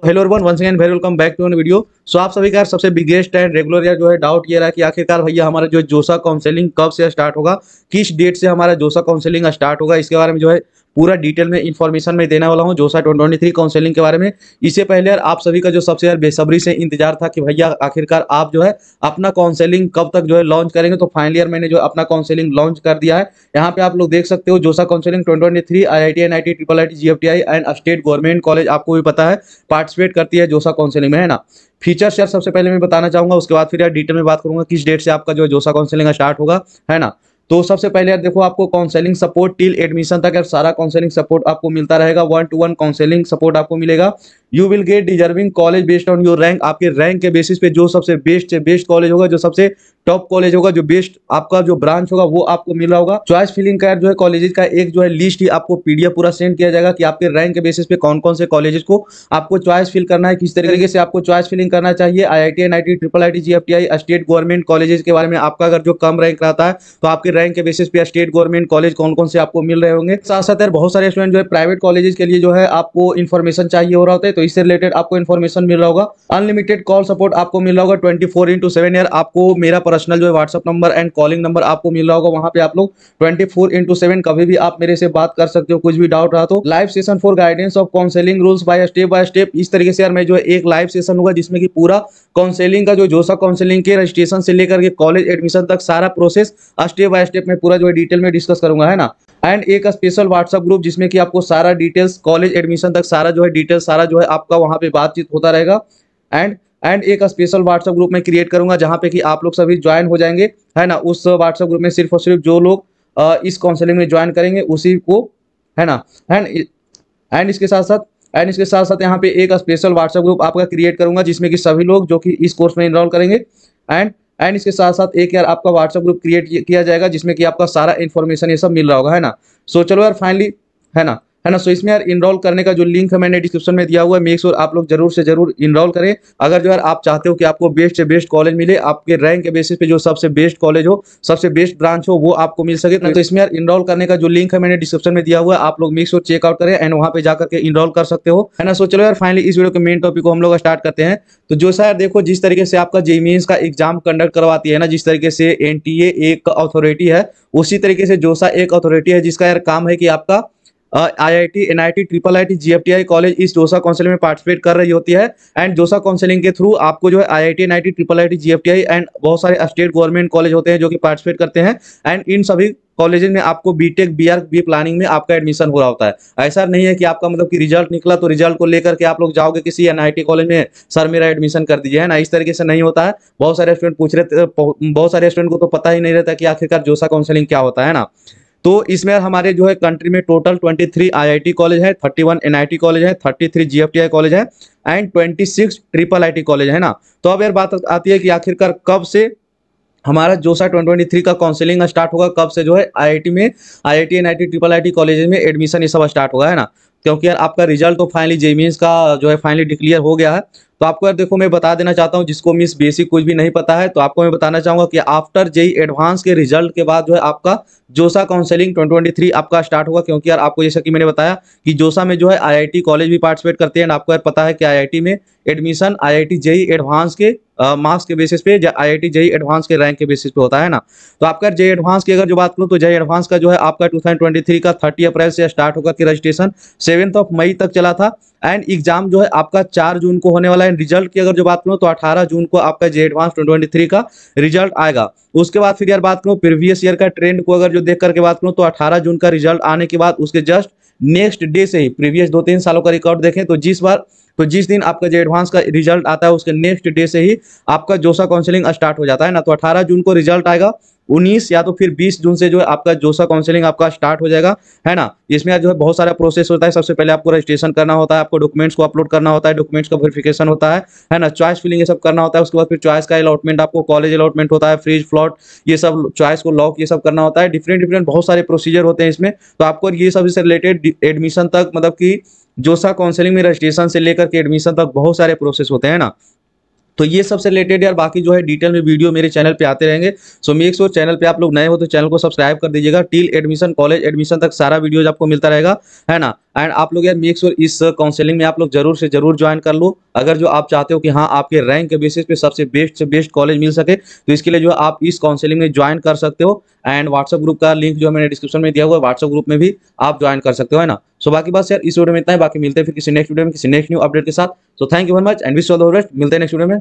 hello everyone once again very welcome back to a video सो आप सभी का सबसे बिगेस्ट एंड रेगुलर या जो है डाउट ये रहा कि आखिरकार भैया हमारा जो जोसा काउंसलिंग कब से स्टार्ट होगा किस डेट से हमारा जोसा काउंसलिंग स्टार्ट होगा इसके बारे में जो है पूरा डिटेल में इन्फॉर्मेशन में देने वाला हूँ जोसा ट्वेंटी थ्री काउंसलिंग के बारे में इससे पहले यार आप सभी का जो सबसे यार बेसब्री से इंतजार था कि भैया आखिरकार आप जो है अपना काउंसलिंग कब तक जो है लॉन्च करेंगे तो फाइनल ईयर मैंने जो अपना काउंसलिंग लॉन्च कर दिया है यहाँ पे आप लोग देख सकते हो JoSAA counselling twenty three I I T N I T triple I T G F T I and state government college आपको भी पता है पार्टिसिपेट करती है जोसा काउंसलिंग में है ना फीचर्स यार सबसे पहले मैं बताना चाहूंगा उसके बाद फिर यार डिटेल में बात करूंगा किस डेट से आपका जो जोसा काउंसिलिंग स्टार्ट होगा है ना तो सबसे पहले यार देखो आपको काउंसलिंग सपोर्ट टिल एडमिशन तक यार सारा काउंसलिंग सपोर्ट आपको मिलता रहेगा one to one counselling support आपको मिलेगा you will get deserving college based on your rank आपके रैंक के बेसिस पे जो सबसे बेस्ट से बेस्ट कॉलेज होगा जो सबसे टॉप कॉलेज होगा जो बेस्ट आपका जो ब्रांच होगा वो आपको मिल रहा होगा चॉइस फिलिंग का जो है कॉलेजेस का एक जो है लिस्ट ही आपको पीडीएफ पूरा सेंड किया जाएगा कि आपके रैंक के बेसिस पे कौन कौन से कॉलेजेस को आपको चॉइस फिल करना है किस तरीके से आपको चॉइस फिलिंग करना चाहिए I I T N I T triple I T G F T I state government colleges के बारे में आपका अगर जो कम रैंक रहता है तो आपके रैंक के बेसिस पे या स्टेट गवर्नमेंट कॉलेज कौन कौन से आपको मिल रहे होंगे साथ साथ बहुत सारे स्टूडेंट जो है प्राइवेट कॉलेज के लिए जो है आपको इन्फॉर्मेशन चाहिए हो रहा होता है तो इससे रिलेटेड आपको इन्फॉर्मेशन मिल रहा होगा अनलिमिटेड कॉल सपोर्ट आपको मिल रहा होगा twenty four into seven year आपको मेरा पर्सनल जो है WhatsApp number and calling number आपको मिल रहा होगा वहाँ पे आप लोग ट्वेंटी फोर इंटू सेवन कभी भी आप मेरे से बात कर सकते हो कुछ भी डाउट रहा तो live session for guidance of counselling rules by step by step इस तरीके से यार मैं जो है एक लाइव सेशन होगा जिसमें कि पूरा काउंसिलिंग का जो जोसा काउंसिलिंग के रजिस्ट्रेशन से लेकर के कॉलेज एडमिशन तक सारा प्रोसेस स्टेप बाय स्टेप में पूरा जो है डिटेल में डिस्कस करूंगा है ना एंड एक स्पेशल व्हाट्सअप ग्रुप जिसमें कि आपको सारा डिटेल्स कॉलेज एडमिशन तक सारा जो है डिटेल्स सारा जो है आपका वहाँ पे बातचीत होता रहेगा एंड एंड एक स्पेशल व्हाट्सअप ग्रुप में क्रिएट करूंगा जहाँ पे कि आप लोग सभी ज्वाइन हो जाएंगे है ना उस व्हाट्सअप ग्रुप में सिर्फ और सिर्फ जो लोग इस काउंसिलिंग में ज्वाइन करेंगे उसी को है ना एंड एंड इसके साथ साथ एंड इसके साथ साथ यहाँ पे एक स्पेशल व्हाट्सएप ग्रुप आपका क्रिएट करूंगा जिसमें कि सभी लोग जो कि इस कोर्स में इनरोल करेंगे एंड एंड इसके साथ साथ एक यार आपका व्हाट्सअप ग्रुप क्रिएट किया जाएगा जिसमें कि आपका सारा इन्फॉर्मेशन ये सब मिल रहा होगा है ना सो so, चलो यार फाइनली है ना है ना सो इसमें यार इनरोल करने का जो लिंक है मैंने डिस्क्रिप्शन में दिया हुआ है मेक श्योर आप लोग जरूर से जरूर इनरोल करें अगर जो यार आप चाहते हो कि आपको बेस्ट से बेस्ट कॉलेज मिले आपके रैंक के बेसिस पे जो सबसे बेस्ट कॉलेज हो सबसे बेस्ट ब्रांच हो वो आपको मिल सके तो इसमें यार इनरोल करने का जो लिंक है मैंने डिस्क्रिप्शन में दिया हुआ है आप लोग मेक श्योर चेकआउट करें एंड वहाँ पे जाकर के इनरोल कर सकते हो है ना सो चलो यार फाइनली इस वीडियो के मेन टॉपिक को हम लोग स्टार्ट करते हैं तो जो सर देखो जिस तरीके से आपका जेमीन्स का एग्जाम कंडक्ट करवाती है ना जिस तरीके से एन एक अथॉरिटी है उसी तरीके से जोसा एक अथॉरिटी है जिसका यार काम है कि आपका IIT NIT triple I T GFTI college इस डोसा काउंसिलिंग में पार्टिसिपेट कर रही होती है एंड डोसा काउंसिलिंग के थ्रू आपको जो है IIT NIT triple I T GFTI and बहुत सारे स्टेट गवर्नमेंट कॉलेज होते हैं जो कि पार्टिसिपेट करते हैं एंड इन सभी कॉलेज में आपको बीटेक बीआर बी प्लानिंग में आपका एडमिशन हो रहा होता है ऐसा नहीं है कि आपका मतलब कि रिजल्ट निकला तो रिजल्ट को लेकर के आप लोग जाओगे किसी एनआईटी कॉलेज में सर मेरा एडमिशन कर दीजिए है ना इस तरीके से नहीं होता है बहुत सारे स्टूडेंट पूछ रहे थे बहुत सारे स्टूडेंट को तो पता ही नहीं रहता कि आखिरकार जोसा काउंसिलिंग क्या होता है ना तो इसमें हमारे जो है कंट्री में टोटल 23 आईआईटी कॉलेज है 31 एनआईटी कॉलेज है 33 आई कॉलेज है एंड 26 ट्रिपल आईटी कॉलेज है ना तो अब यार बात आती है कि आखिरकार कब से हमारा जोसा 2023 का काउंसिलिंग स्टार्ट होगा कब से जो है आईआईटी में IIT I triple IT college में एडमिशन ये सब स्टार्ट होगा है ना क्योंकि यार आपका रिजल्ट तो फाइनली जेमीन्स e का जो है फाइनली डिक्लेयर हो गया है तो आपको यार देखो मैं बता देना चाहता हूँ जिसको मिस बेसिक कुछ भी नहीं पता है तो आपको मैं बताना चाहूंगा कि आफ्टर जेई एडवांस के रिजल्ट के बाद जो है आपका जोसा काउंसलिंग 2023 आपका स्टार्ट होगा क्योंकि यार आपको जैसा कि मैंने बताया कि जोसा में जो है आईआईटी कॉलेज भी पार्टिसिपेट करते हैं आपको यार पता है कि आईआईटी में एडमिशन आईआईटी जेई एडवांस के मार्क्स के बेसिस पे I I T JEE advance के रैंक के बेसिस पे होता है ना तो आपका जय एडवांस की अगर जो बात करूँ तो जय एडवांस का जो है आपका 2023 का 30 अप्रैल से स्टार्ट होकर के रजिस्ट्रेशन सेवेंथ ऑफ मई तक चला था एंड एग्जाम जो है आपका चार जून को होने वाला है रिजल्ट की अगर जो बात करूँ तो अठारह जून को आपका जय एडवांस ट्वेंटी का रिजल्ट आएगा उसके बाद फिर यार बात करूँ प्रीवियस ईयर का ट्रेंड को अगर जो देख करके बात करूँ तो अठारह जून का रिजल्ट आने के बाद उसके जस्ट नेक्स्ट डे से ही प्रीवियस दो तीन सालों का रिकॉर्ड देखें तो जिस बार तो जिस दिन आपका जो एडवांस का रिजल्ट आता है उसके नेक्स्ट डे से ही आपका जोसा काउंसलिंग स्टार्ट हो जाता है ना तो 18 जून को रिजल्ट आएगा उन्नीस या तो फिर बीस जून से जो है आपका जोसा काउंसिलिंग आपका स्टार्ट हो जाएगा है ना इसमें जो है बहुत सारा प्रोसेस होता है सबसे पहले आपको रजिस्ट्रेशन करना होता है आपको डॉक्यूमेंट्स को अपलोड करना होता है डॉक्यूमेंट्स का वेरिफिकेशन होता है है ना चॉइस फिलिंग ये सब करना होता है उसके बाद फिर चॉइस का अलॉटमेंट आपको कॉलेज अलॉटमेंट होता है फ्रीज फ्लॉट ये सब चॉइस को लॉक ये सब करना होता है डिफरेंट डिफरेंट बहुत सारे प्रोसीजर होते हैं इसमें तो आपको ये सब इससे रिलेटेड एडमिशन तक मतलब कि जोसा काउंसिलिंग में रजिस्ट्रेशन से लेकर के एडमिशन तक बहुत सारे प्रोसेस होते हैं ना तो ये सबसे रिलेटेड यार बाकी जो है डिटेल में वीडियो मेरे चैनल पे आते रहेंगे सो मेक श्योर चैनल पे आप लोग नए हो तो चैनल को सब्सक्राइब कर दीजिएगा टिल एडमिशन कॉलेज एडमिशन तक सारा वीडियोज आपको मिलता रहेगा है ना एंड आप लोग यार मेक श्योर इस काउंसिलिंग में आप लोग जरूर से जरूर ज्वाइन कर लो अगर जो आप चाहते हो कि हाँ आपके रैंक के बेसिस पे सबसे बेस्ट से बेस्ट कॉलेज मिल सके तो इसके लिए जो आप इस काउंसिलिंग में ज्वाइन कर सकते हो एंड व्हाट्सअप ग्रुप का लिंक जो मैंने डिस्क्रिप्शन में दिया हुआ है व्हाट्सअप ग्रुप में भी आप ज्वाइन कर सकते हो है ना सो बाकी बात यार इस वीडियो में इतना है बाकी मिलते हैं फिर किसी नेक्स्ट वीडियो में किसी नेक्स्ट न्यू अपडेट के साथ so thank you very much and wish all the best मिलते हैं नेक्स्ट वीडियो में